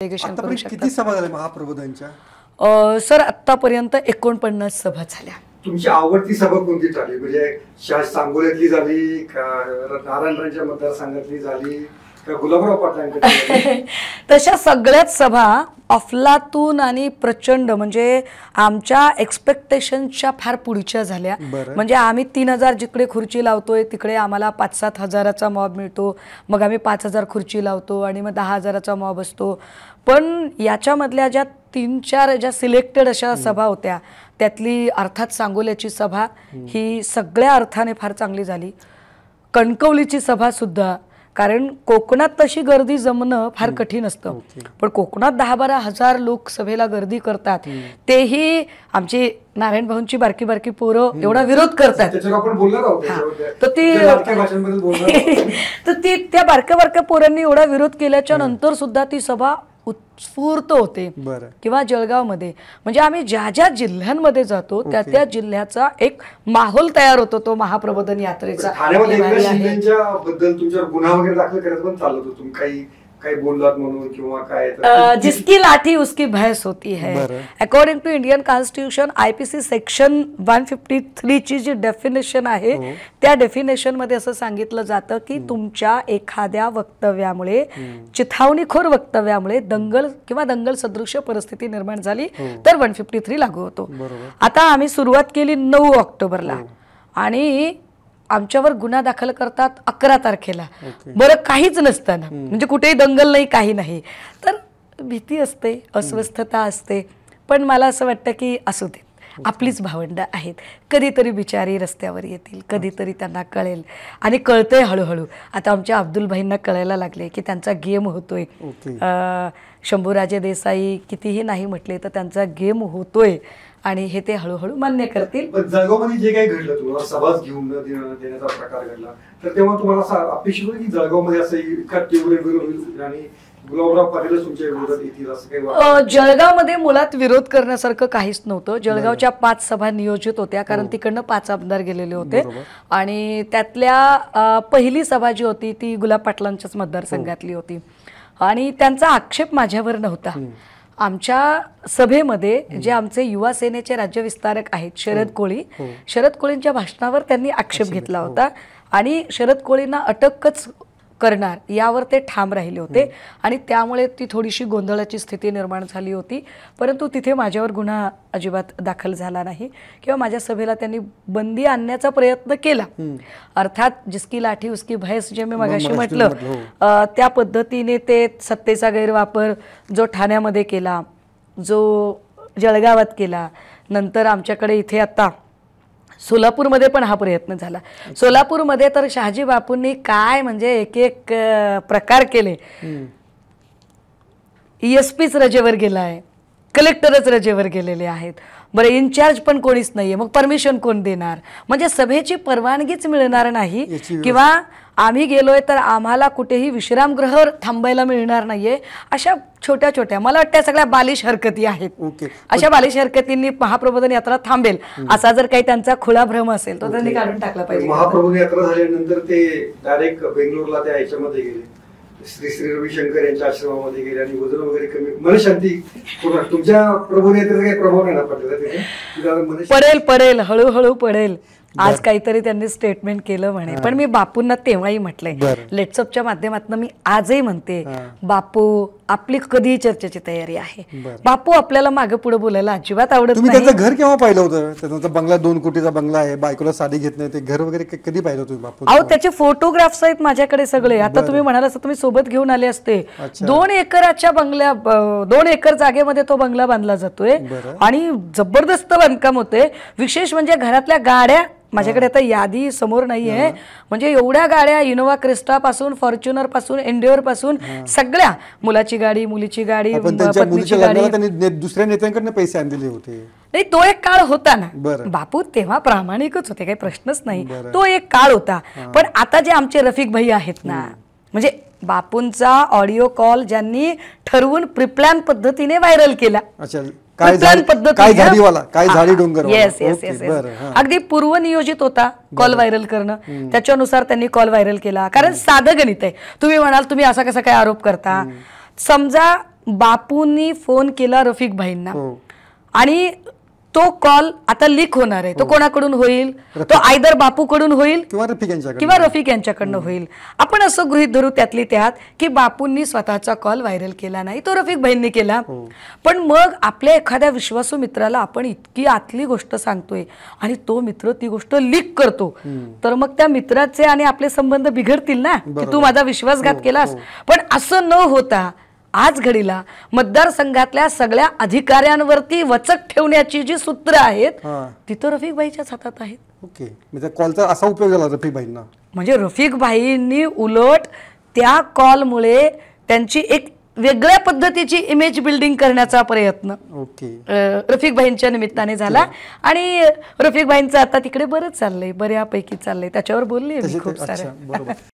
किती सभा झाल्या महाप्रबोधनच्या सर आतापर्यंत एकोणपन्नास सभा झाल्या तुमची आवडती सभा कोणती चालली म्हणजे सांगोल्यातली झाली का मतदारसंघातली झाली का गुलाबराव तशा सगळ्याच सभा अफलातून आणि प्रचंड म्हणजे आमच्या एक्सपेक्टेशनच्या फार पुढच्या झाल्या म्हणजे आम्ही तीन हजार जिकडे खुर्ची लावतोय तिकडे आम्हाला पाच सात हजाराचा मॉब मिळतो मग आम्ही पाच हजार खुर्ची लावतो आणि मग दहा हजाराचा मॉब असतो पण याच्यामधल्या ज्या तीन चार ज्या सिलेक्टेड अशा सभा होत्या त्यातली अर्थात सांगोल्याची सभा ही सगळ्या अर्थाने फार चांगली झाली कणकवलीची सभा सुद्धा कारण कोकणात तशी गर्दी जमणं फार कठीण असतं पण कोकणात दहा बारा हजार लोक सभेला गर्दी करतात तेही आमची नारायण भाऊंची बारकी बारकी पोरं एवढा विरोध करतात तर ती तर ती त्या बारक्या बारक्या पोरांनी एवढा विरोध केल्याच्या नंतर सुद्धा ती सभा उत्स्फूर्त होते किंवा जळगावमध्ये म्हणजे आम्ही ज्या ज्या जिल्ह्यांमध्ये जातो त्या त्या जिल्ह्याचा एक माहोल तयार होतो तो महाप्रबोधन यात्रेचा बद्दल तुमच्यावर गुन्हा वगैरे दाखल करत पण चालत होतो काही म्हणून किंवा काय जिसकी लाठी उसकी भैस होती है according to Indian constitution IPC section one fifty थ्रीची जी डेफिनेशन आहे हो. त्या डेफिनेशन मध्ये असं सांगितलं जातं की तुमच्या एखाद्या वक्तव्यामुळे चिथावणीखोर वक्तव्यामुळे दंगल किंवा दंगल सदृश परिस्थिती निर्माण झाली हो. तर वन फिफ्टी थ्री लागू होतो आता आम्ही सुरुवात केली नऊ ऑक्टोबरला हो. आणि आमच्यावर गुन्हा दाखल करतात अकरा तारखेला बरं काहीच नसताना म्हणजे कुठेही दंगल नाही काही नाही तर भीती असते अस्वस्थता असते पण मला असं वाटतं की असू दे आपलीच भावंड आहेत कधीतरी बिचारी रस्त्यावर येतील कधीतरी त्यांना कळेल आणि कळतंय हळूहळू आता आमच्या अब्दुल भाईंना कळायला लागले की त्यांचा गेम होतोय शंभूराजे देसाई कितीही नाही म्हटले तर त्यांचा गेम होतोय आणि हे ते हळूहळू मान्य करतील जळगावमध्ये जे काही घडलं तुम्हाला सभा घेऊन देण्याचा प्रकार घडला तर तेव्हा तुम्हाला असं अपेक्षित होती की जळगावमध्ये असं इतका तीव्र विरोध आणि जळगावमध्ये मुळात विरोध करण्यासारखं काहीच नव्हतं जळगावच्या पाच सभा नियोजित होत्या कारण हो. तिकडनं पाच आमदार गेलेले होते आणि त्यातल्या पहिली सभा जी होती ती गुलाब पाटलांच्याच मतदारसंघातली हो. होती आणि त्यांचा आक्षेप माझ्यावर नव्हता आमच्या सभेमध्ये जे आमचे युवा सेनेचे राज्य विस्तारक आहेत शरद कोळी हो. शरद कोळींच्या भाषणावर त्यांनी आक्षेप घेतला होता हो. आणि शरद कोळींना अटकच करणार यावर ते ठाम राहिले होते आणि त्यामुळे ती थोडीशी गोंधळाची स्थिती निर्माण झाली होती परंतु तिथे माझ्यावर गुन्हा अजिबात दाखल झाला नाही किंवा माझ्या सभेला त्यांनी बंदी आणण्याचा प्रयत्न केला अर्थात जिसकी लाठी उसकी भयस जे मी मगाशी म्हटलं हो. त्या पद्धतीने ते सत्तेचा गैरवापर जो ठाण्यामध्ये केला जो जळगावात केला नंतर आमच्याकडे इथे आता सोलापूरमध्ये पण हा प्रयत्न झाला सोलापूरमध्ये तर शहाजी बापूंनी काय म्हणजे एक एक प्रकार केले एस e रजेवर गेला आहे कलेक्टरच रजेवर गेलेले आहेत बरं इन्चार्ज पण कोणीच नाहीये मग परमिशन कोण देणार म्हणजे सभेची परवानगीच मिळणार नाही किंवा आम्ही गेलोय तर आम्हाला कुठेही विश्रामगृह थांबायला मिळणार नाहीये अशा छोट्या छोट्या मला वाटतं सगळ्या बालिश हरकती आहेत अशा बालिश हरकतींनी महाप्रबोधन यात्रा थांबेल असा जर काही त्यांचा खुळा भ्रम असेल तो त्यांनी काढून टाकला पाहिजे महाप्रबोधन यात्रा झाल्यानंतर ते डायरेक्ट बेंगलोरला त्या याच्यामध्ये गेले श्री श्री रविशंकर यांच्या आश्रमामध्ये गेले आणि वजन वगैरे कमी मनशांती तुमच्या प्रभू यात्रेचा काही प्रभाव नाही पडेल पडेल हळूहळू पडेल आज काहीतरी त्यांनी स्टेटमेंट केलं म्हणे पण मी बापूंना तेव्हाही म्हटलंय लेट्सअपच्या माध्यमातून मी आजही म्हणते बापू आपली कधीही चर्चेची तयारी आहे बापू आपल्याला मागे पुढे बोलायला अजिबात आवडत नाही त्यांचं घर केव्हा पाहिलं होतं बंगला दोन कोटीचा बंगला आहे बायकोला साडी घेत नाही ते घर वगैरे कधी पाहिलं तुम्ही बापू अहो त्याचे फोटोग्राफ्स आहेत माझ्याकडे सगळे आता तुम्ही म्हणाल असं तुम्ही सोबत घेऊन आले असते दोन एकराच्या बंगल्या दोन एकर जागेमध्ये तो बंगला बांधला जातोय आणि जबरदस्त बांधकाम होते विशेष म्हणजे घरातल्या गाड्या माझ्याकडे आता यादी समोर नाही आहे म्हणजे एवढ्या गाड्या इनोवा क्रिस्टा पासून फॉर्च्युनर पासून एनडिओर पासून सगळ्या मुलाची गाडी मुलीची गाडी पत्नीची गाडी दुसऱ्या नेत्यांकडनं पैसे आणलेले होते नाही तो एक काळ होता ना बापू तेव्हा प्रामाणिकच होते काही प्रश्नच नाही तो एक काळ होता पण आता जे आमचे रफिक भाई आहेत ना म्हणजे बापूंचा ऑडिओ कॉल ज्यांनी ठरवून प्रिप्लॅन पद्धतीने व्हायरल केला काय झाडी येस येस येस अगदी पूर्वनियोजित होता कॉल व्हायरल करणं त्याच्यानुसार त्यांनी कॉल व्हायरल केला कारण साधं गणित आहे तुम्ही म्हणाल तुम्ही असा कसा काय आरोप करता समजा बापूंनी फोन केला रफिक भाईंना हो. आणि तो कॉल आता लीक होणार आहे तो हो. कोणाकडून होईल तो आयदर बापू कडून होईल किंवा रफिक किंवा यांच्याकडनं हो. होईल आपण असं गृहित धरू त्यातली त्यात की बापूंनी स्वतःचा कॉल व्हायरल केला नाही तो रफिक भाईंनी केला हो. पण मग आपल्या एखाद्या विश्वासू मित्राला आपण इतकी आतली गोष्ट सांगतोय आणि तो मित्र ती गोष्ट लीक करतो तर मग त्या मित्राचे आणि आपले संबंध बिघडतील ना की तू माझा विश्वासघात केलास पण असं न होता आज घडीला मतदारसंघातल्या सगळ्या अधिकाऱ्यांवरती वचक ठेवण्याची जी सूत्र आहेत ती तर रफिक हातात आहेत ओके कॉलचा म्हणजे असा उपयोग झाला रफिक म्हणजे रफिक भाईंनी उलट त्या कॉलमुळे त्यांची एक वेगळ्या पद्धतीची इमेज बिल्डिंग करण्याचा प्रयत्न ओके रफिक भाईंच्या निमित्ताने झाला आणि रफिक भाईंचं आता तिकडे बरंच चाललंय बऱ्यापैकी चाललंय त्याच्यावर बोलली खूप सारे